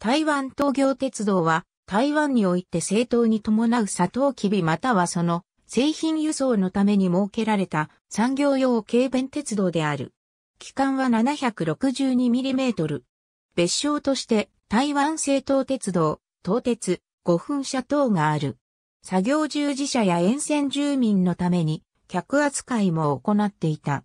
台湾東京鉄道は、台湾において政党に伴う砂糖キビまたはその製品輸送のために設けられた産業用軽便鉄道である。期間は 762mm。別称として台湾製党鉄道、東鉄、五分車等がある。作業従事者や沿線住民のために客扱いも行っていた。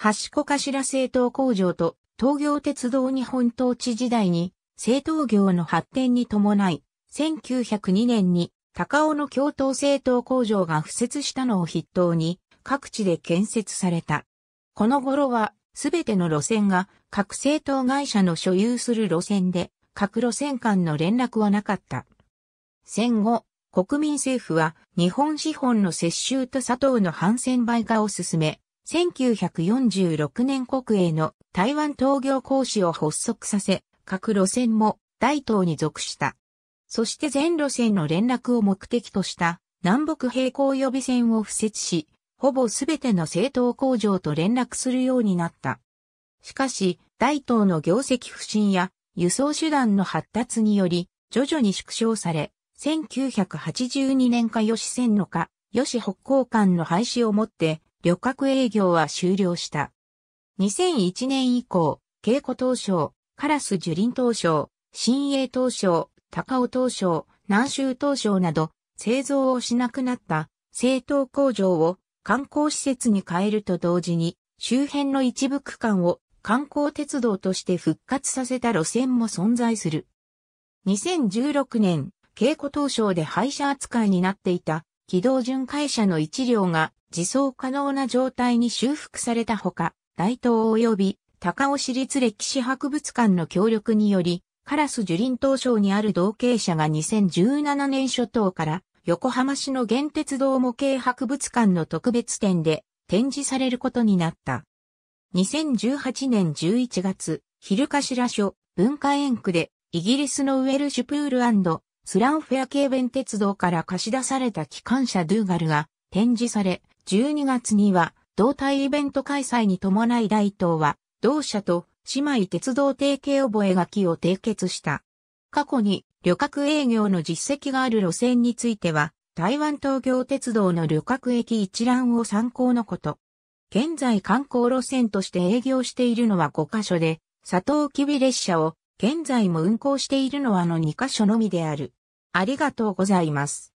橋子頭製党工場と東京鉄道日本統治時代に製糖業の発展に伴い、1902年に高尾の共同製糖工場が付設したのを筆頭に各地で建設された。この頃はすべての路線が各製糖会社の所有する路線で各路線間の連絡はなかった。戦後、国民政府は日本資本の接収と砂糖の反戦売化を進め、1946年国営の台湾糖業公司を発足させ、各路線も大東に属した。そして全路線の連絡を目的とした南北平行予備線を付設し、ほぼすべての政党工場と連絡するようになった。しかし、大東の業績不振や輸送手段の発達により、徐々に縮小され、1982年か吉線のか、吉北交間の廃止をもって、旅客営業は終了した。2001年以降、稽古当初、カラス樹林東証、新栄東証、高尾東証、南州東証など、製造をしなくなった製糖工場を観光施設に変えると同時に、周辺の一部区間を観光鉄道として復活させた路線も存在する。2016年、稽古東証で廃車扱いになっていた軌道巡回車の一両が自走可能な状態に修復されたほか、大東及び高尾市立歴史博物館の協力により、カラス樹林東省にある同系社が2017年初頭から横浜市の原鉄道模型博物館の特別展で展示されることになった。2018年11月、昼頭書文化園区でイギリスのウェルシュプールスランフェア軽便鉄道から貸し出された機関車ドゥーガルが展示され、12月には同体イベント開催に伴い大東は同社と姉妹鉄道提携覚書を締結した。過去に旅客営業の実績がある路線については、台湾東京鉄道の旅客駅一覧を参考のこと。現在観光路線として営業しているのは5カ所で、佐藤きび列車を現在も運行しているのはの2カ所のみである。ありがとうございます。